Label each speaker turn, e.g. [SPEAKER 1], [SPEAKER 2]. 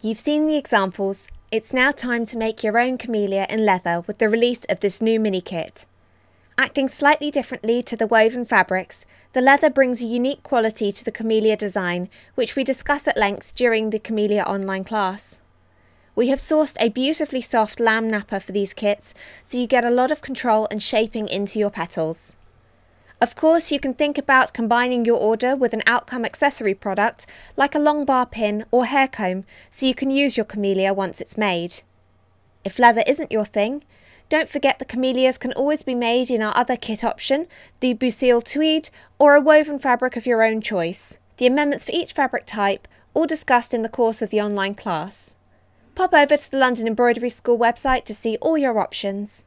[SPEAKER 1] You've seen the examples, it's now time to make your own camellia in leather with the release of this new mini kit. Acting slightly differently to the woven fabrics, the leather brings a unique quality to the camellia design, which we discuss at length during the camellia online class. We have sourced a beautifully soft lamb napper for these kits, so you get a lot of control and shaping into your petals. Of course, you can think about combining your order with an outcome accessory product like a long bar pin or hair comb so you can use your camellia once it's made. If leather isn't your thing, don't forget the camellias can always be made in our other kit option, the Busil tweed or a woven fabric of your own choice. The amendments for each fabric type all discussed in the course of the online class. Pop over to the London Embroidery School website to see all your options.